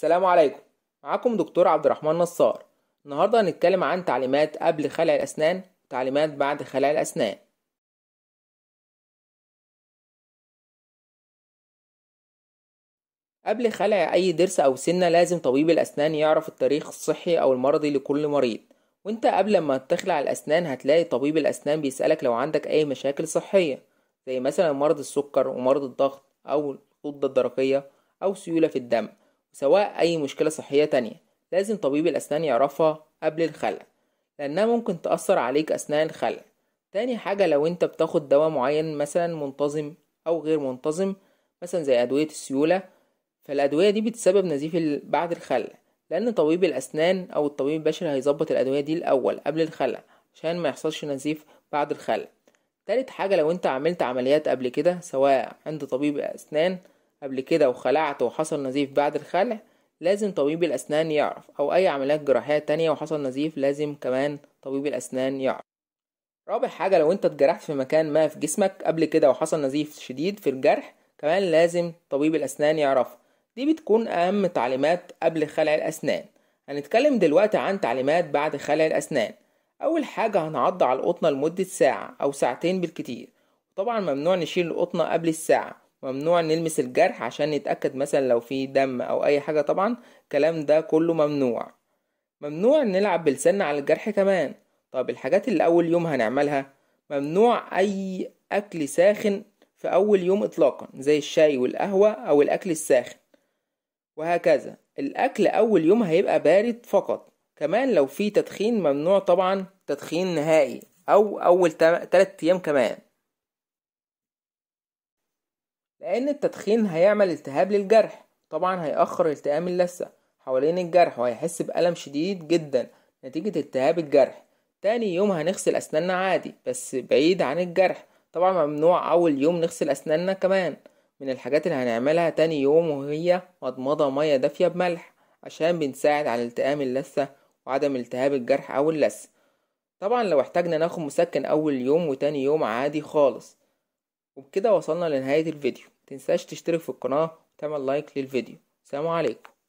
السلام عليكم معاكم دكتور عبد الرحمن نصار النهارده هنتكلم عن تعليمات قبل خلع الأسنان وتعليمات بعد خلع الأسنان قبل خلع أي ضرس أو سنة لازم طبيب الأسنان يعرف التاريخ الصحي أو المرضي لكل مريض وانت قبل ما تخلع الأسنان هتلاقي طبيب الأسنان بيسألك لو عندك أي مشاكل صحية زي مثلا مرض السكر ومرض الضغط أو الغدة الدرقية أو سيولة في الدم سواء أي مشكلة صحية تانية لازم طبيب الأسنان يعرفها قبل الخلع لأنها ممكن تأثر عليك أثناء الخلع تاني حاجة لو أنت بتاخد دواء معين مثلا منتظم أو غير منتظم مثلا زي أدوية السيولة فالأدوية دي بتسبب نزيف بعد الخلع لأن طبيب الأسنان أو الطبيب البشري هيظبط الأدوية دي الأول قبل الخلع عشان ما يحصلش نزيف بعد الخلع تالت حاجة لو أنت عملت عمليات قبل كده سواء عند طبيب أسنان قبل كده وخلعت وحصل نزيف بعد الخلع لازم طبيب الأسنان يعرف أو أي عمليات جراحية تانية وحصل نزيف لازم كمان طبيب الأسنان يعرف رابع حاجة لو أنت اتجرحت في مكان ما في جسمك قبل كده وحصل نزيف شديد في الجرح كمان لازم طبيب الأسنان يعرف دي بتكون أهم تعليمات قبل خلع الأسنان هنتكلم دلوقتي عن تعليمات بعد خلع الأسنان أول حاجة هنعض على القطنة لمدة ساعة أو ساعتين بالكتير وطبعا ممنوع نشيل القطنة قبل الساعة ممنوع نلمس الجرح عشان نتأكد مثلا لو في دم أو أي حاجة طبعا الكلام ده كله ممنوع ممنوع نلعب بلساننا على الجرح كمان طب الحاجات اللي أول يوم هنعملها ممنوع أي أكل ساخن في أول يوم إطلاقا زي الشاي والقهوة أو الأكل الساخن وهكذا الأكل أول يوم هيبقى بارد فقط كمان لو في تدخين ممنوع طبعا تدخين نهائي أو أول تلات أيام كمان لأن التدخين هيعمل التهاب للجرح طبعا هيأخر التئام اللثة حوالين الجرح وهيحس بألم شديد جدا نتيجة التهاب الجرح تاني يوم هنغسل أسناننا عادي بس بعيد عن الجرح طبعا ممنوع أول يوم نغسل أسناننا كمان من الحاجات اللي هنعملها تاني يوم وهي مضمضة مية دافية بملح عشان بنساعد على التئام اللثة وعدم التهاب الجرح أو اللثة طبعا لو احتاجنا ناخد مسكن أول يوم وتاني يوم عادي خالص وبكده وصلنا لنهاية الفيديو تنساش تشترك في القناة وتعمل لايك للفيديو سلام عليكم